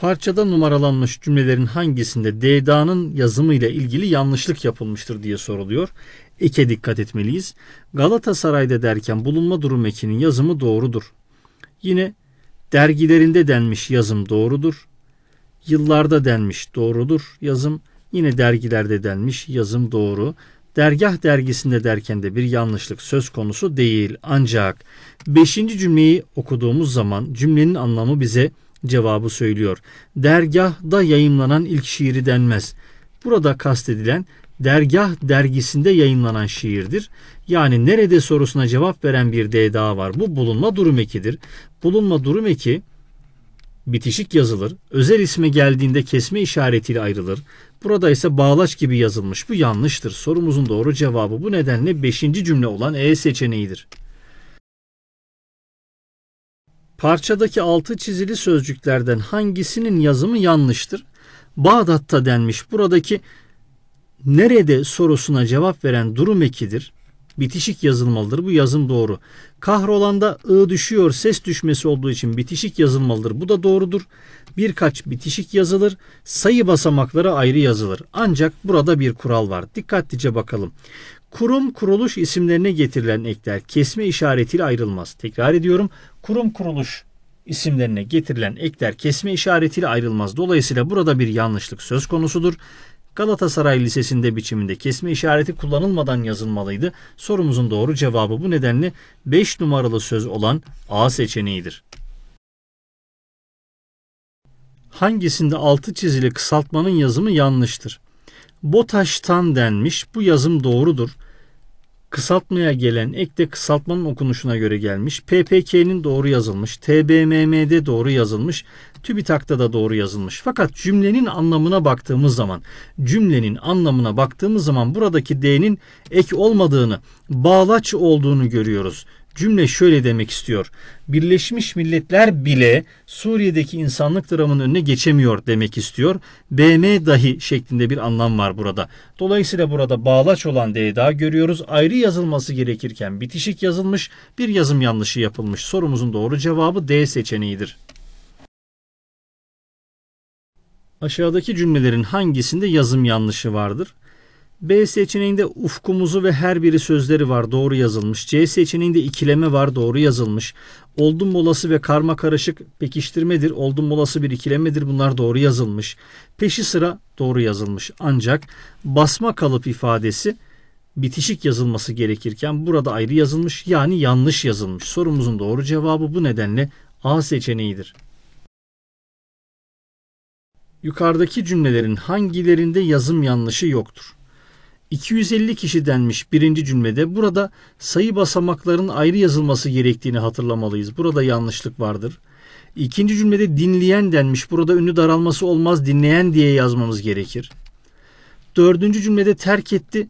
Parçada numaralanmış cümlelerin hangisinde Deda'nın yazımı ile ilgili yanlışlık yapılmıştır diye soruluyor. Eke dikkat etmeliyiz. Galatasaray'da derken bulunma durum ekinin yazımı doğrudur. Yine dergilerinde denmiş yazım doğrudur. Yıllarda denmiş doğrudur yazım. Yine dergilerde denmiş yazım doğru. Dergah dergisinde derken de bir yanlışlık söz konusu değil. Ancak 5. cümleyi okuduğumuz zaman cümlenin anlamı bize cevabı söylüyor. Dergahda yayımlanan ilk şiiri denmez. Burada kastedilen dergah dergisinde yayınlanan şiirdir. Yani nerede sorusuna cevap veren bir D daha var. Bu bulunma durum ekidir. Bulunma durum eki bitişik yazılır. Özel isme geldiğinde kesme işaretiyle ayrılır. Burada ise bağlaç gibi yazılmış. Bu yanlıştır. Sorumuzun doğru cevabı bu nedenle 5. cümle olan E seçeneğidir. Parçadaki altı çizili sözcüklerden hangisinin yazımı yanlıştır? Bağdat'ta denmiş. Buradaki nerede sorusuna cevap veren durum ekidir. Bitişik yazılmalıdır. Bu yazım doğru. Kahrolanda ı düşüyor ses düşmesi olduğu için bitişik yazılmalıdır. Bu da doğrudur. Birkaç bitişik yazılır. Sayı basamakları ayrı yazılır. Ancak burada bir kural var. Dikkatlice bakalım kurum kuruluş isimlerine getirilen ekler kesme işaretiyle ayrılmaz. Tekrar ediyorum. Kurum kuruluş isimlerine getirilen ekler kesme işaretiyle ayrılmaz. Dolayısıyla burada bir yanlışlık söz konusudur. Galatasaray Lisesi'nde biçiminde kesme işareti kullanılmadan yazılmalıydı. Sorumuzun doğru cevabı bu nedenle 5 numaralı söz olan A seçeneğidir. Hangisinde altı çizili kısaltmanın yazımı yanlıştır? BOTAŞ'tan denmiş. Bu yazım doğrudur. Kısaltmaya gelen ek de kısaltmanın okunuşuna göre gelmiş. PPK'nin doğru yazılmış. TBMM'de doğru yazılmış. TÜBİTAK'ta da doğru yazılmış. Fakat cümlenin anlamına baktığımız zaman, cümlenin anlamına baktığımız zaman buradaki D'nin ek olmadığını, bağlaç olduğunu görüyoruz. Cümle şöyle demek istiyor. Birleşmiş Milletler bile Suriye'deki insanlık dramının önüne geçemiyor demek istiyor. BM dahi şeklinde bir anlam var burada. Dolayısıyla burada bağlaç olan D'yi görüyoruz. Ayrı yazılması gerekirken bitişik yazılmış bir yazım yanlışı yapılmış. Sorumuzun doğru cevabı D seçeneğidir. Aşağıdaki cümlelerin hangisinde yazım yanlışı vardır? B seçeneğinde ufkumuzu ve her biri sözleri var doğru yazılmış. C seçeneğinde ikileme var doğru yazılmış. Oldum molası ve karma karışık pekiştirmedir. Oldum molası bir ikilemedir. Bunlar doğru yazılmış. Peşi sıra doğru yazılmış. Ancak basma kalıp ifadesi bitişik yazılması gerekirken burada ayrı yazılmış yani yanlış yazılmış. Sorumuzun doğru cevabı bu nedenle A seçeneğidir. Yukarıdaki cümlelerin hangilerinde yazım yanlışı yoktur? 250 kişi denmiş birinci cümlede. Burada sayı basamaklarının ayrı yazılması gerektiğini hatırlamalıyız. Burada yanlışlık vardır. İkinci cümlede dinleyen denmiş. Burada ünlü daralması olmaz dinleyen diye yazmamız gerekir. Dördüncü cümlede terk etti.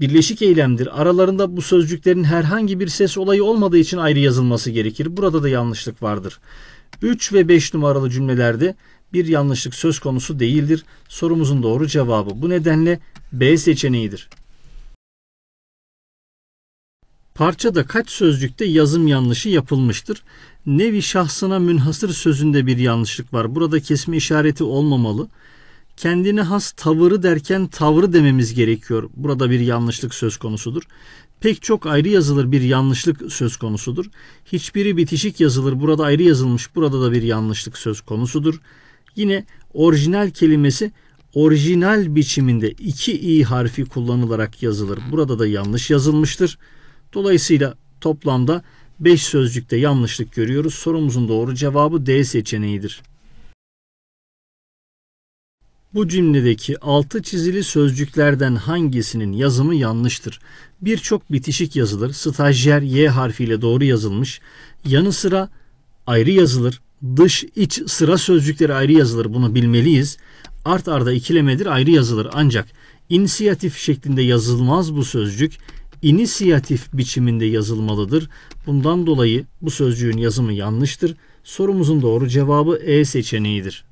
Birleşik eylemdir. Aralarında bu sözcüklerin herhangi bir ses olayı olmadığı için ayrı yazılması gerekir. Burada da yanlışlık vardır. 3 ve 5 numaralı cümlelerde bir yanlışlık söz konusu değildir. Sorumuzun doğru cevabı bu nedenle B seçeneğidir. Parçada kaç sözcükte yazım yanlışı yapılmıştır? Nevi şahsına münhasır sözünde bir yanlışlık var. Burada kesme işareti olmamalı. Kendine has tavırı derken tavrı dememiz gerekiyor. Burada bir yanlışlık söz konusudur. Pek çok ayrı yazılır bir yanlışlık söz konusudur. Hiçbiri bitişik yazılır. Burada ayrı yazılmış. Burada da bir yanlışlık söz konusudur. Yine orijinal kelimesi orijinal biçiminde iki i harfi kullanılarak yazılır. Burada da yanlış yazılmıştır. Dolayısıyla toplamda 5 sözcükte yanlışlık görüyoruz. Sorumuzun doğru cevabı D seçeneğidir. Bu cümledeki altı çizili sözcüklerden hangisinin yazımı yanlıştır? Birçok bitişik yazılır. Stajyer Y harfiyle doğru yazılmış. Yanı sıra ayrı yazılır. Dış iç sıra sözcükleri ayrı yazılır bunu bilmeliyiz. Art arda ikilemedir ayrı yazılır ancak inisiyatif şeklinde yazılmaz bu sözcük. İnisiyatif biçiminde yazılmalıdır. Bundan dolayı bu sözcüğün yazımı yanlıştır. Sorumuzun doğru cevabı E seçeneğidir.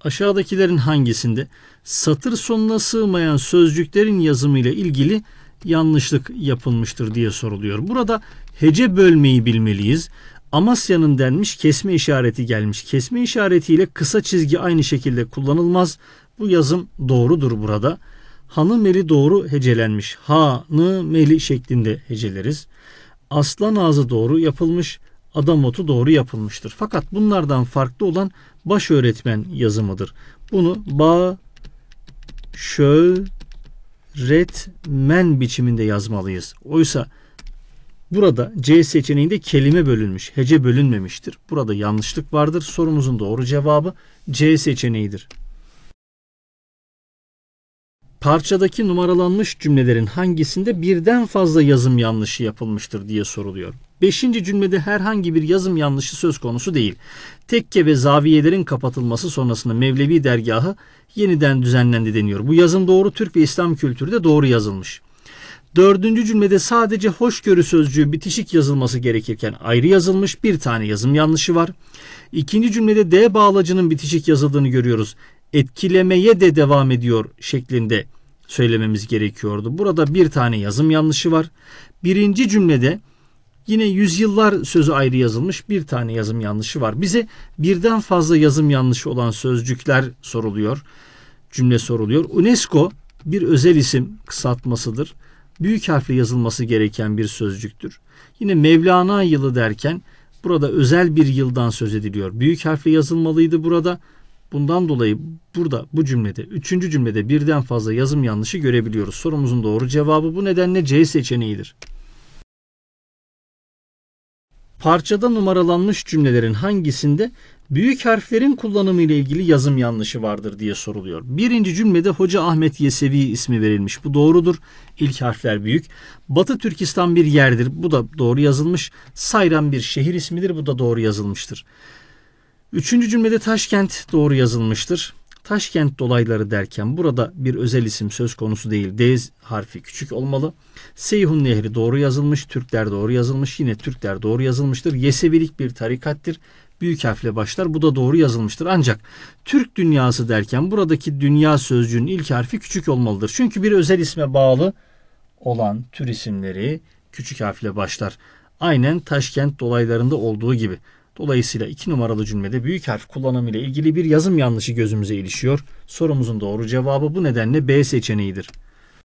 Aşağıdakilerin hangisinde satır sonuna sığmayan sözcüklerin yazımıyla ilgili yanlışlık yapılmıştır diye soruluyor. Burada hece bölmeyi bilmeliyiz. Amasya'nın denmiş kesme işareti gelmiş. Kesme işaretiyle kısa çizgi aynı şekilde kullanılmaz. Bu yazım doğrudur burada. Hanı meli doğru hecelenmiş. Hanı meli şeklinde heceleriz. Aslan ağzı doğru yapılmış. Adam otu doğru yapılmıştır. Fakat bunlardan farklı olan baş öğretmen yazımıdır. Bunu ba şöyle retmen biçiminde yazmalıyız. Oysa burada C seçeneğinde kelime bölünmüş, hece bölünmemiştir. Burada yanlışlık vardır. Sorumuzun doğru cevabı C seçeneğidir parçadaki numaralanmış cümlelerin hangisinde birden fazla yazım yanlışı yapılmıştır diye soruluyor. Beşinci cümlede herhangi bir yazım yanlışı söz konusu değil. Tekke ve zaviyelerin kapatılması sonrasında Mevlevi dergahı yeniden düzenlendi deniyor. Bu yazım doğru Türk ve İslam kültürü de doğru yazılmış. Dördüncü cümlede sadece hoşgörü sözcüğü bitişik yazılması gerekirken ayrı yazılmış bir tane yazım yanlışı var. İkinci cümlede D bağlacının bitişik yazıldığını görüyoruz etkilemeye de devam ediyor şeklinde söylememiz gerekiyordu. Burada bir tane yazım yanlışı var. Birinci cümlede yine yüzyıllar sözü ayrı yazılmış bir tane yazım yanlışı var. Bize birden fazla yazım yanlışı olan sözcükler soruluyor. Cümle soruluyor. UNESCO bir özel isim kısaltmasıdır. Büyük harfle yazılması gereken bir sözcüktür. Yine Mevlana yılı derken burada özel bir yıldan söz ediliyor. Büyük harfle yazılmalıydı burada. Bundan dolayı burada bu cümlede üçüncü cümlede birden fazla yazım yanlışı görebiliyoruz. Sorumuzun doğru cevabı bu nedenle C seçeneğidir. Parçada numaralanmış cümlelerin hangisinde büyük harflerin kullanımı ile ilgili yazım yanlışı vardır diye soruluyor. Birinci cümlede Hoca Ahmet Yesevi ismi verilmiş. Bu doğrudur. İlk harfler büyük. Batı Türkistan bir yerdir. Bu da doğru yazılmış. Sayran bir şehir ismidir. Bu da doğru yazılmıştır. Üçüncü cümlede Taşkent doğru yazılmıştır. Taşkent dolayları derken burada bir özel isim söz konusu değil. D harfi küçük olmalı. Seyhun Nehri doğru yazılmış. Türkler doğru yazılmış. Yine Türkler doğru yazılmıştır. Yesevilik bir tarikattir. Büyük harfle başlar. Bu da doğru yazılmıştır. Ancak Türk dünyası derken buradaki dünya sözcüğünün ilk harfi küçük olmalıdır. Çünkü bir özel isme bağlı olan tür isimleri küçük harfle başlar. Aynen Taşkent dolaylarında olduğu gibi. Dolayısıyla iki numaralı cümlede büyük harf kullanımı ile ilgili bir yazım yanlışı gözümüze ilişiyor. Sorumuzun doğru cevabı bu nedenle B seçeneğidir.